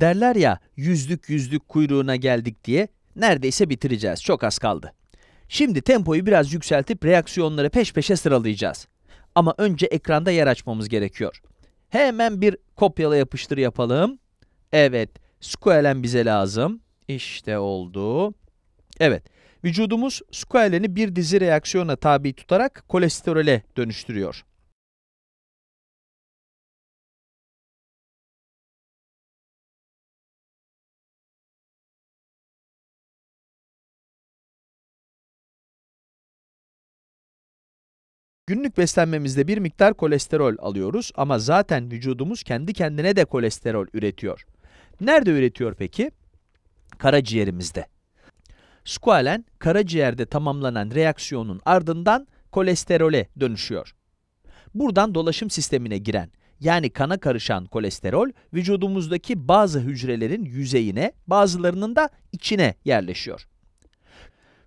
Derler ya yüzlük yüzlük kuyruğuna geldik diye neredeyse bitireceğiz. Çok az kaldı. Şimdi tempoyu biraz yükseltip reaksiyonları peş peşe sıralayacağız. Ama önce ekranda yer açmamız gerekiyor. Hemen bir kopyala yapıştır yapalım. Evet, squalen bize lazım. İşte oldu. Evet, vücudumuz squalen'i bir dizi reaksiyona tabi tutarak kolesterole dönüştürüyor. Günlük beslenmemizde bir miktar kolesterol alıyoruz ama zaten vücudumuz kendi kendine de kolesterol üretiyor. Nerede üretiyor peki? Karaciğerimizde. Squalen, karaciğerde tamamlanan reaksiyonun ardından kolesterole dönüşüyor. Buradan dolaşım sistemine giren, yani kana karışan kolesterol, vücudumuzdaki bazı hücrelerin yüzeyine, bazılarının da içine yerleşiyor.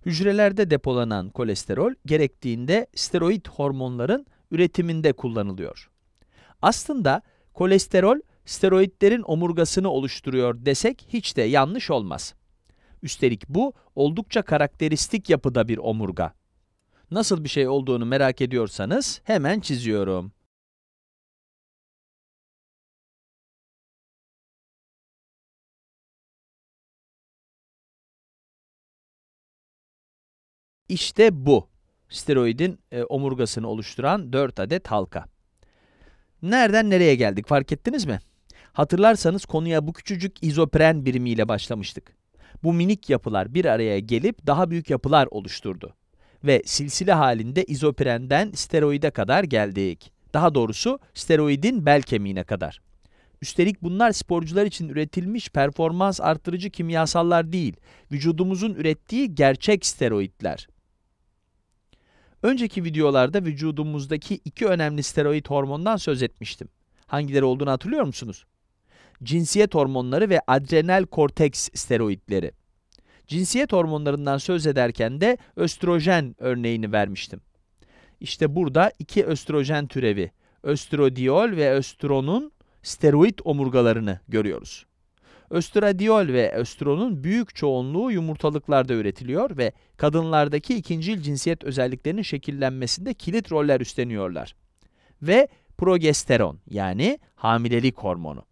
Hücrelerde depolanan kolesterol gerektiğinde steroid hormonların üretiminde kullanılıyor. Aslında kolesterol steroidlerin omurgasını oluşturuyor desek hiç de yanlış olmaz. Üstelik bu oldukça karakteristik yapıda bir omurga. Nasıl bir şey olduğunu merak ediyorsanız hemen çiziyorum. İşte bu steroidin e, omurgasını oluşturan 4 adet halka. Nereden nereye geldik fark ettiniz mi? Hatırlarsanız konuya bu küçücük izopren birimiyle başlamıştık. Bu minik yapılar bir araya gelip daha büyük yapılar oluşturdu. Ve silsile halinde izoprenden steroide kadar geldik. Daha doğrusu steroidin bel kemiğine kadar. Üstelik bunlar sporcular için üretilmiş performans arttırıcı kimyasallar değil, vücudumuzun ürettiği gerçek steroidler. Önceki videolarda vücudumuzdaki iki önemli steroid hormondan söz etmiştim. Hangileri olduğunu hatırlıyor musunuz? Cinsiyet hormonları ve adrenal korteks steroidleri. Cinsiyet hormonlarından söz ederken de östrojen örneğini vermiştim. İşte burada iki östrojen türevi, östrodiol ve östronun steroid omurgalarını görüyoruz. Östradiol ve östronun büyük çoğunluğu yumurtalıklarda üretiliyor ve kadınlardaki ikincil cinsiyet özelliklerinin şekillenmesinde kilit roller üstleniyorlar. Ve progesteron yani hamilelik hormonu.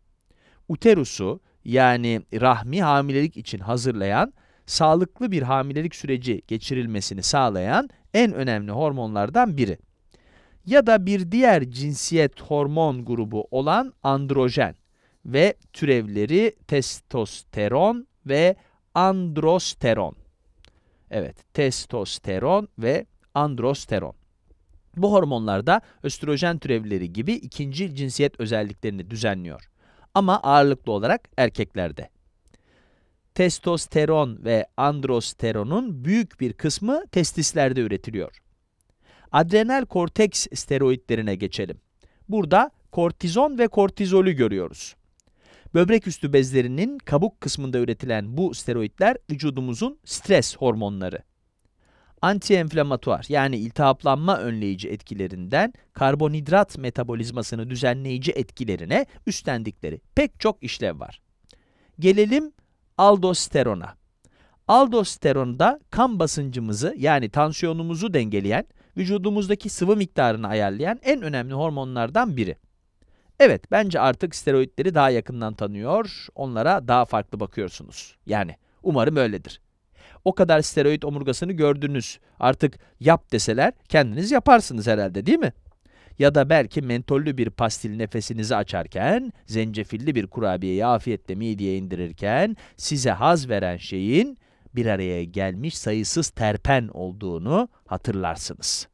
Uterusu yani rahmi hamilelik için hazırlayan, sağlıklı bir hamilelik süreci geçirilmesini sağlayan en önemli hormonlardan biri. Ya da bir diğer cinsiyet hormon grubu olan androjen ve türevleri testosteron ve androsteron. Evet, testosteron ve androsteron. Bu hormonlar da östrojen türevleri gibi ikinci cinsiyet özelliklerini düzenliyor. Ama ağırlıklı olarak erkeklerde. Testosteron ve androsteronun büyük bir kısmı testislerde üretiliyor. Adrenal korteks steroidlerine geçelim. Burada kortizon ve kortizolü görüyoruz. Böbrek üstü bezlerinin kabuk kısmında üretilen bu steroidler vücudumuzun stres hormonları. antiinflamatuar yani iltihaplanma önleyici etkilerinden karbonhidrat metabolizmasını düzenleyici etkilerine üstlendikleri pek çok işlev var. Gelelim aldosterona. Aldosteron da kan basıncımızı yani tansiyonumuzu dengeleyen, vücudumuzdaki sıvı miktarını ayarlayan en önemli hormonlardan biri. Evet, bence artık steroidleri daha yakından tanıyor, onlara daha farklı bakıyorsunuz. Yani umarım öyledir. O kadar steroid omurgasını gördünüz. Artık yap deseler kendiniz yaparsınız herhalde değil mi? Ya da belki mentollü bir pastil nefesinizi açarken, zencefilli bir kurabiyeyi afiyetle mideye indirirken, size haz veren şeyin bir araya gelmiş sayısız terpen olduğunu hatırlarsınız.''